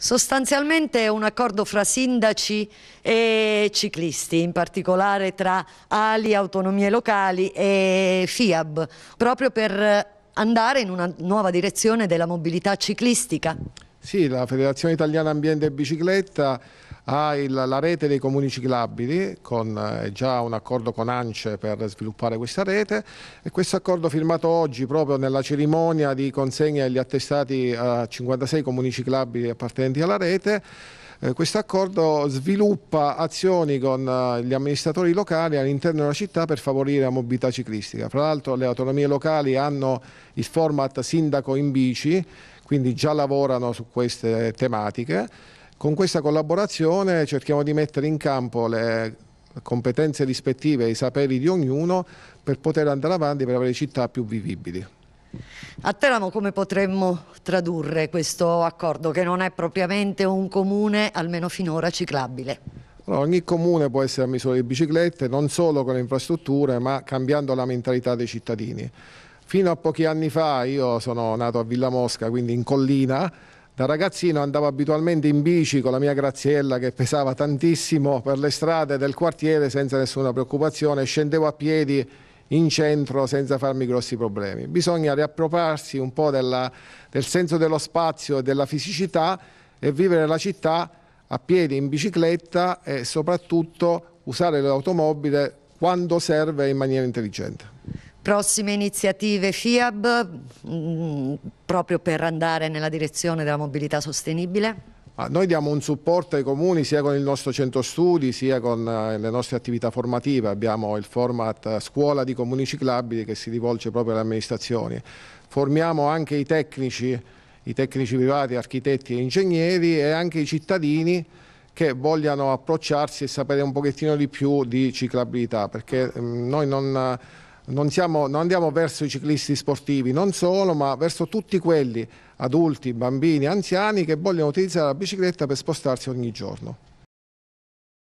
Sostanzialmente è un accordo fra sindaci e ciclisti, in particolare tra Ali, autonomie locali e FIAB, proprio per andare in una nuova direzione della mobilità ciclistica. Sì, la Federazione Italiana Ambiente e Bicicletta ha il, la rete dei comuni ciclabili, con eh, già un accordo con ANCE per sviluppare questa rete e questo accordo firmato oggi proprio nella cerimonia di consegna degli attestati eh, a 56 comuni ciclabili appartenenti alla rete eh, questo accordo sviluppa azioni con eh, gli amministratori locali all'interno della città per favorire la mobilità ciclistica. Fra l'altro le autonomie locali hanno il format sindaco in bici, quindi già lavorano su queste tematiche con questa collaborazione cerchiamo di mettere in campo le competenze rispettive e i saperi di ognuno per poter andare avanti per avere città più vivibili. A Teramo come potremmo tradurre questo accordo che non è propriamente un comune, almeno finora, ciclabile? No, ogni comune può essere a misura di biciclette, non solo con le infrastrutture, ma cambiando la mentalità dei cittadini. Fino a pochi anni fa io sono nato a Villa Mosca, quindi in collina, da ragazzino andavo abitualmente in bici con la mia Graziella che pesava tantissimo per le strade del quartiere senza nessuna preoccupazione, scendevo a piedi in centro senza farmi grossi problemi. Bisogna riappropriarsi un po' della, del senso dello spazio e della fisicità e vivere la città a piedi, in bicicletta e soprattutto usare l'automobile quando serve in maniera intelligente. Prossime iniziative FIAB, mh, mm, proprio per andare nella direzione della mobilità sostenibile? Ah, noi diamo un supporto ai comuni sia con il nostro centro studi sia con eh, le nostre attività formative, abbiamo il format eh, scuola di comuni ciclabili che si rivolge proprio alle amministrazioni. Formiamo anche i tecnici, i tecnici privati, architetti e ingegneri e anche i cittadini che vogliano approcciarsi e sapere un pochettino di più di ciclabilità perché mm, noi non non, siamo, non andiamo verso i ciclisti sportivi, non solo, ma verso tutti quelli, adulti, bambini, anziani, che vogliono utilizzare la bicicletta per spostarsi ogni giorno.